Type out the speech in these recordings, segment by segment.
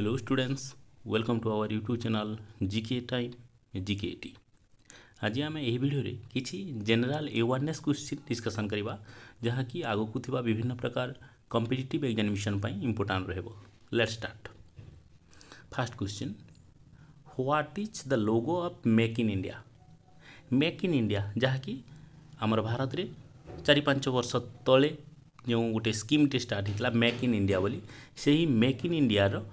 Hello students welcome to our YouTube channel GK time GK T आज आम यही video किसी जेनेल एवारने क्वेश्चन डिस्कसन करवा जहाँकि आगक विभिन्न प्रकार कंपिटेट एक्जामेसन इंपोर्टां रेट start first question what is the logo of Make in India Make in India जहाँकि आम भारत में चार पांच वर्ष तले जो गोटे स्कीम टे स्टार्ट मेक इन इंडिया से ही मेक इन इंडिया रो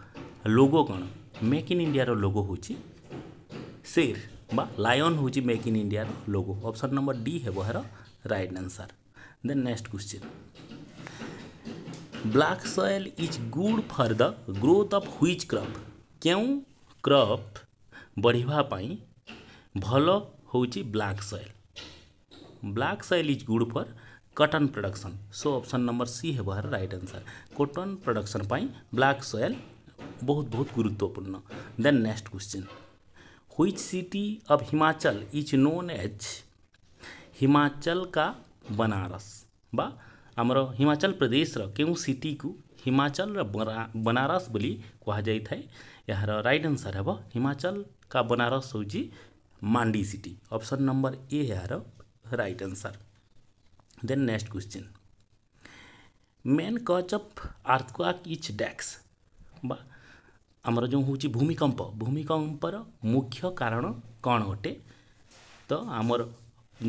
लोगो कौन मेक इन इंडिया लोगो हूँ शेर बा लायन हूँ Make in India logo option number D हे यार राइट आंसर दे next question black soil is good for the growth of which crop क्यों क्रप बढ़ापी भल हूँ black soil black soil is good for cotton production so option number C हे यार right answer cotton production black soil बहुत बहुत गुरुत्वपूर्ण then next question which city of Himachal is known as Himachal का बनारस बा आमर हिमाचल प्रदेश रो केउ सिटी को हिमाचल रो बनारस बोली कहा जाई यार राइट आंसर है हिमाचल का बनारस हूँ Mandi city option number A यार right answer then next question main cause of earthquake is डैक्स ବା ଆମର ଯେଉଁ ହେଉଛି ଭୂମିକମ୍ପ ଭୂମିକମ୍ପର ମୁଖ୍ୟ କାରଣ କ'ଣ ଅଟେ ତ ଆମର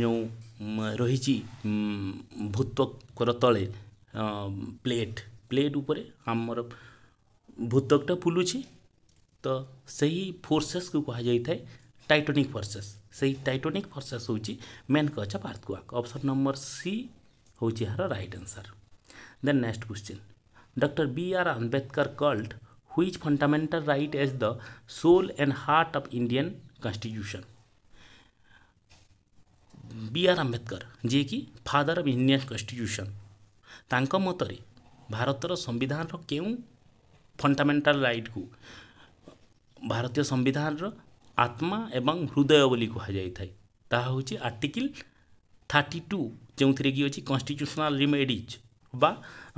ଯେଉଁ ରହିଛି ଭୂତକର ତଳେ ପ୍ଲେଟ୍ ପ୍ଲେଟ୍ ଉପରେ ଆମର ଭୂତକଟା ଫୁଲୁଛି ତ ସେହି ଫୋର୍ସେସ୍କୁ କୁହାଯାଇଥାଏ ଟାଇଟୋନିକ୍ ଫୋର୍ସେସ୍ ସେହି ଟାଇଟୋନିକ୍ ଫୋର୍ସେସ୍ ହେଉଛି ମେନ୍ କହିଛ ପାର୍ଥକୁଆକ ଅପସନ୍ ନମ୍ବର ସି ହେଉଛି ଏହାର right answer then next question Dr. B.R. Ambedkar called which fundamental right as the soul and heart of Indian Constitution. B.R. Ambedkar, जे कि फादर ऑफ इंडियन कन्स्टिट्यूशन ତାଙ୍କ ମତରେ ଭାରତର ସମ୍ବିଧାନର କେଉଁ ଫଣ୍ଡାମେଣ୍ଟାଲ ରାଇଟ୍କୁ ଭାରତୀୟ ସମ୍ବିଧାନର ଆତ୍ମା ଏବଂ ହୃଦୟ ବୋଲି କୁହାଯାଇଥାଏ ତାହା ହେଉଛି ଆର୍ଟିକିଲ୍ ଥାର୍ଟି ଟୁ ଯେଉଁଥିରେ କି ଅଛି କନଷ୍ଟିଚ୍ୟୁସନାଲ୍ ରିମେଡ଼ିଜ୍ বা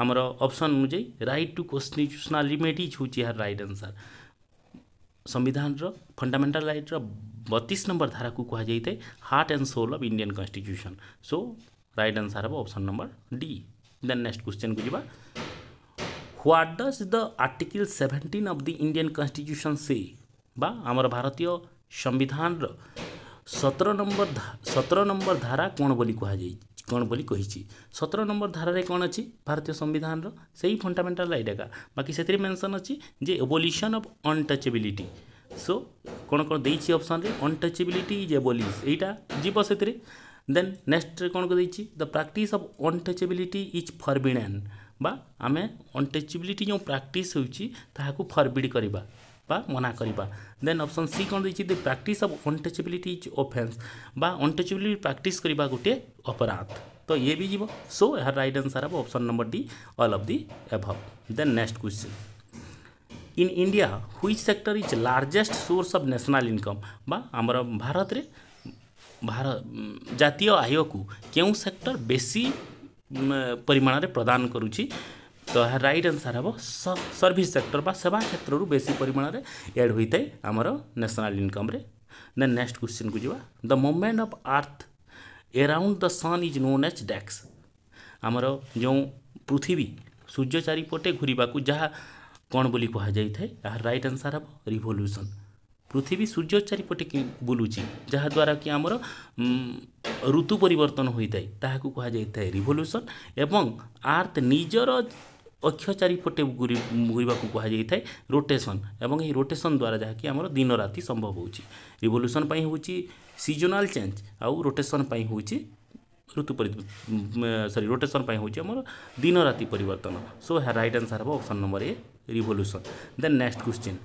আমার অপশন অনুযায়ী রাইট টু কনস্টিট্যুশনাল রিমেডিজ হচ্ছে এর রাইট আনসার সংবিধানর ফন্ডামেন্টাল রাইটর বতিশ নম্বর ধারাকে কুহযাই থাকে heart and soul of Indian constitution so right answer হব option number D then next question কু যা what does the article seventeen of the Indian constitution say বা আমার ভারতীয় সংবিধানর সতের নম্বর সতের নম্বর ধারা কোণ বলে কুহযাই କ'ଣ ବୋଲି କହିଛି ସତର ନମ୍ବର ଧାରାରେ କ'ଣ ଅଛି ଭାରତୀୟ ସମ୍ବିଧାନର ସେଇ ଫଣ୍ଡାମେଣ୍ଟାଲ ରାଇଟ୍ ଏକା ବାକି ସେଥିରେ ମେନସନ୍ ଅଛି ଯେ ଏବୋଲ୍ୟୁସନ୍ ଅଫ୍ ଅନଟଚେବିଲିଟି ସୋ କ'ଣ କ'ଣ ଦେଇଛି ଅପସନ୍ରେ ଅନଟଚେବିଲିଟି ଇଜ୍ ଏବୋଲିସ୍ ଏଇଟା ଯିବ ସେଥିରେ ଦେନ୍ ନେକ୍ସଟରେ କ'ଣ ଦେଇଛି the practice of untouchability is forbidden ବା ଆମେ ଅନଟଚେବିଲିଟି ଯେଉଁ ପ୍ରାକ୍ଟିସ୍ ହେଉଛି ତାହାକୁ ଫର୍ବିଡ଼ କରିବା मना करवा देन अप्सन सी कौन the practice of untouchability is offence untouchability practice करवा गोटे अपराध तो ये भी जीव सो यार रईट आंसर हम option number D all of the above next question in India which sector is largest source of national income आमर भारत भारत जय को क्यों सेक्टर बेसी परिमाण में प्रदान करुच्छी তো ଏହା ରାଇଟ୍ ଆନ୍ସର୍ ହେବ ସର୍ଭିସ୍ ସେକ୍ଟର ବା ସେବା କ୍ଷେତ୍ରରୁ ବେଶୀ ପରିମାଣରେ ଏଡ଼୍ ହୋଇଥାଏ ଆମର ନ୍ୟାସନାଲ୍ ଇନକମ୍ରେ ଦେନ୍ ନେକ୍ସଟ କ୍ୱେଶ୍ଚିନ୍କୁ ଯିବା the movement of earth around the sun is known as ଡ୍ୟାକ୍ସ ଆମର ଯେଉଁ ପୃଥିବୀ ସୂର୍ଯ୍ୟ ଚାରିପଟେ ଘୁରିବାକୁ ଯାହା କ'ଣ ବୋଲି କୁହାଯାଇଥାଏ ଏହାର ରାଇଟ୍ ଆନ୍ସର୍ ହେବ ରିଭଲ୍ୟୁସନ୍ ପୃଥିବୀ ସୂର୍ଯ୍ୟ ଚାରିପଟେ ବୁଲୁଛି ଯାହାଦ୍ୱାରା କି ଆମର ଋତୁ ପରିବର୍ତ୍ତନ ହୋଇଥାଏ ତାହାକୁ କୁହାଯାଇଥାଏ ରିଭଲ୍ୟୁସନ୍ ଏବଂ ଆର୍ଥ ନିଜର ଅକ୍ଷ ଚାରିପଟେ ଘୁରି ଘୁରିବାକୁ କୁହାଯାଇଥାଏ ରୋଟେସନ୍ ଏବଂ ଏହି ରୋଟେସନ୍ ଦ୍ୱାରା ଯାହାକି ଆମର ଦିନ ରାତି ସମ୍ଭବ ହେଉଛି ରିଭଲ୍ୟୁସନ୍ ପାଇଁ ହେଉଛି ସିଜନାଲ୍ ଚେଞ୍ଜ ଆଉ ରୋଟେସନ୍ ପାଇଁ ହେଉଛି ଋତୁ ପରି ସରି ରୋଟେସନ୍ ପାଇଁ ହେଉଛି ଆମର ଦିନ ରାତି ପରିବର୍ତ୍ତନ ସୋ ରାଇଟ୍ ଆନ୍ସର୍ ହେବ option number A revolution then next question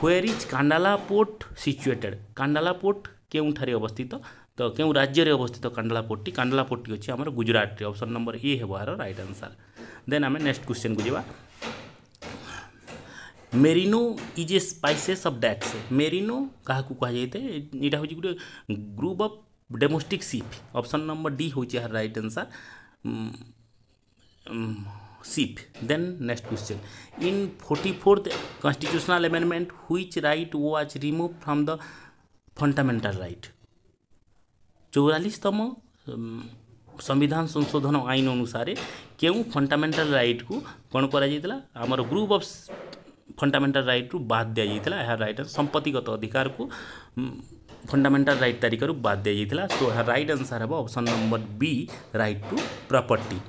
where is Kandla port situated Kandla port କେଉଁଠାରେ ଅବସ୍ଥିତ ତ କେଉଁ ରାଜ୍ୟରେ ଅବସ୍ଥିତ କାଣ୍ଡାଲା ପୋର୍ଟଟି କାଣ୍ଡାଲା ପୋର୍ଟଟି ଅଛି ଆମର ଗୁଜୁରାଟରେ ଅପସନ୍ ନମ୍ବର ଏ ହେବ ଏହାର ରାଇଟ୍ ଆନ୍ସର୍ देन आम नेक्स्ट क्वेश्चन को जीवा merino is a species of डैक्स मेरीनो क्या कहुए यहाँ हूँ गोटे group of domestic sheep option number D हूँ यार right answer sheep then next question in forty fourth constitutional amendment which right was removed from the fundamental right चौरालीसतम mm, संविधान संशोधन आईन अनुसार क्यों फंडामेटाल रईट को कौन कर आमर ग्रुप अफ फंडामेटाल रईट रु बाद दिजाई यह रईट संपत्तिगत अधिकार को फंडामेटाल रईट तारिखर बाद दिजाई सो यहाँ रईट आंसर हे option number B right to property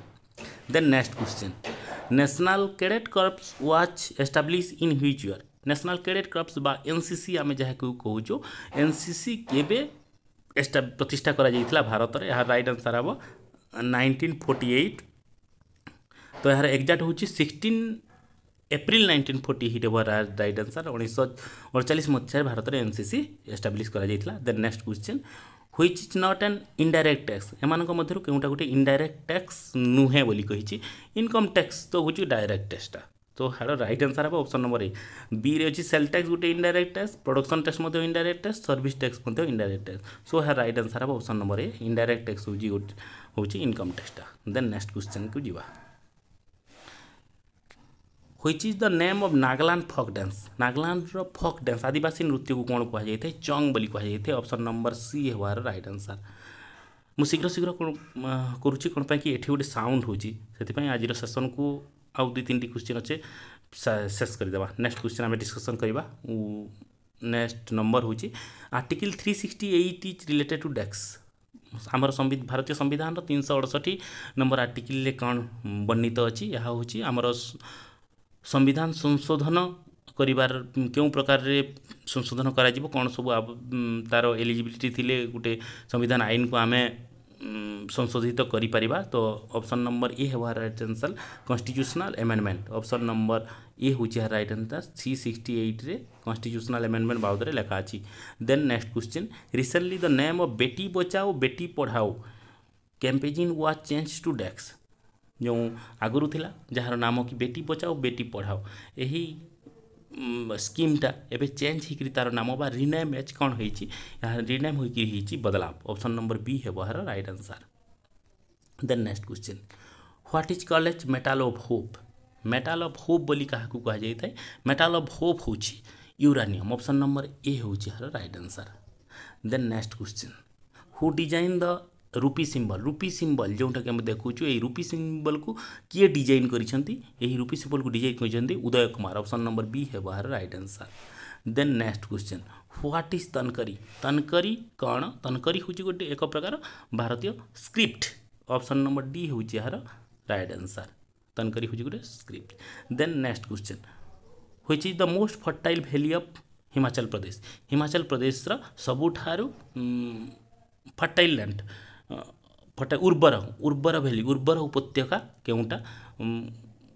then next question National Cadet Corps was establish in which year National Cadet Corps বা এনসিসি আমি যাহাকে কৌছু এনসিসি কেবে প্রতিষ্ঠা করা যাইছিলা ভারতের এর রাইট আনসার হব নাইনটিন ফোর্টি এইট ତ ଏହାର ଏକ୍ଜାକ୍ଟ ହେଉଛି sixteen April nineteen forty eight over our right answer ଉଣେଇଶହ ଅଡ଼ଚାଳିଶ ମସିହାରେ ଭାରତରେ ଏନ୍ ସି ସି ଏଷ୍ଟାବ୍ଲିଶ୍ କରାଯାଇଥିଲା then next question which is not an indirect tax ଏମାନଙ୍କ ମଧ୍ୟରୁ କେଉଁଟା ଗୋଟେ ଇନ୍ଡାଇରେକ୍ଟ ଟ୍ୟାକ୍ସ ନୁହେଁ ବୋଲି କହିଛି ଇନକମ୍ ଟ୍ୟାକ୍ସ ତ ହେଉଛି ଡାଇରେକ୍ଟ ଟ୍ୟାକ୍ସଟା तो हेड़ रईट आंसर हम अप्सन नंबर ए बी रे सेल टैक्स गोटे indirect tax production tax indirect tax service tax indirect tax so हे रईट आंसर हम option number A indirect tax हूँ हूँ इनकम टैक्सटा देन नेक्स्ट क्वेश्चन को जीवा which is the name of Nagaland folk dance Nagaland folk dance आदिवासी नृत्य को कौन कह जाए चंग बोली जाए अप्सन नंबर सी हवार रईट आंसर मुझ शीघ्र शीघ्र कौन करुच्ची कौन कि ये गोटे साउंड होती से आज सेसन को আউ দুই তিনটি কোশ্চিন অছে শেষ করিদেবা নেক্সট কোশ্চিন আমি ডিসকসন করা নেক্সট নম্বর হচ্ছে article three sixty eight is related to ডেক্স ଆମର ଭାରତୀୟ ସମ୍ବିଧାନର ତିନିଶହ ଅଡ଼ଷଠି ନମ୍ବର ଆର୍ଟିକିଲ୍ରେ କ'ଣ ବର୍ଣ୍ଣିତ ଅଛି ଏହା ହେଉଛି ଆମର ସମ୍ବିଧାନ ସଂଶୋଧନ କରିବାର କେଉଁ ପ୍ରକାରରେ ସଂଶୋଧନ କରାଯିବ କ'ଣ ସବୁ ତା'ର ଏଲିଜିବିଲିଟି ଥିଲେ ଗୋଟେ ସମ୍ବିଧାନ ଆଇନକୁ ଆମେ संशोधित करा तो ऑप्शन नंबर ए हवा right answer constitutional amendment option number A हूँ रईट आंसर थ्री सिक्सटी एट्रे कन्स्टिट्यूशनल एमेडमेंट बाबद लिखा अच्छी then next question recently the name of Beti Bachao बेटी पढ़ाओ कैंपेजिंग वा चेंज टू डेस्क जो आगुरी था जार नाम कि बेटी बचाओ बेटी पढ़ाओ यही ସ୍କିମ୍ଟା ଏବେ ଚେଞ୍ଜ ହେଇକରି ତା'ର ନାମ ବା ରିନେମ୍ ଏଚ୍ କ'ଣ ହେଇଛି ରିନେମ୍ ହୋଇକରି ହେଇଛି ବଦଲାପ ଅପସନ୍ ନମ୍ବର ବି ହେବ ଏହାର right answer then next question what is called metal of hope metal of hope ବୋଲି କାହାକୁ କୁହାଯାଇଥାଏ ମେଟାଲ୍ ଅଫ୍ ହୋପ୍ ହେଉଛି ୟୁରାନିୟମ୍ ଅପସନ୍ ନମ୍ବର ଏ ହେଉଛି ଏହାର right answer then next question who design the rupee symbol रूपी symbol जोटा कि देखु रूपी सिंबल को किए डिजाइन करूपी सिंबल को डिजाइन करते Uday Kumar option number B हे बाहर right answer then next question what is Tankri Tankri कौन तनकरी हूँ गोटे एक प्रकार भारतीय स्क्रिप्ट ऑप्शन नंबर डी हो रईट आंसर तनकरी हूँ गोटे script then next question which is the most fertile valley of Himachal Pradesh Himachal Pradesh रुठ फर्टाइल लैंड पटे उर्वर उर्वर भैली उर्वर उपत्य के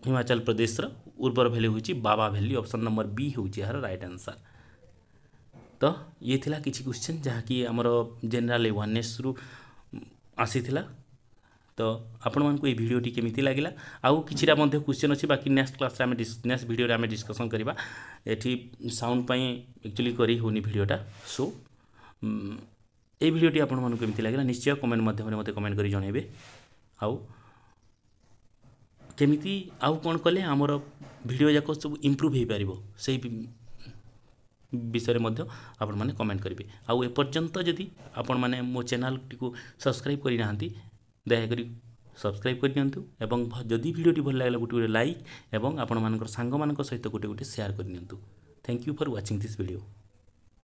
हिमाचल प्रदेश उर्वर भैली हूँ बाबा भैली ऑप्शन नंबर बी हो रईट आंसर तो ये कि क्वेश्चन जहाँ कि आम जेनराल एवारनेस रु आसी तो आपण मैं ये भिडियो केमी लगे आउ कि क्वेश्चन अच्छे बाकी नेक्स्ट क्लास नेक्स्ट भिडियो आम डिस्कसन करवा साउंड एक्चुअली करी होनी भिडटा सो এই ভিডিওটি আপনার কেমি লাগিলা নিশ্চয় কমেন্ট মাধ্যমে মতো কমেন্ট করে জনাইবে আউ কেমিতি আউ কোণ কলে আমার ভিডিও যাক সব ইম্প্রুভ হয়ে পার সেই বিষয়ে মধ্যে আপন মানে কমেন্ট করবে আউ এপর্যন্ত যদি আপন মানে মো চ্যানেলটি সবসক্রাইব করে না দয়াকরি সবসক্রাইব করে দিও এবং যদি ভিডিওটি ভাল লাগলে গোটে গোটে লাইক এবং আপনার সাংগ সহিত গোটে গোটে সেয়ার করে নিও thank you for watching this video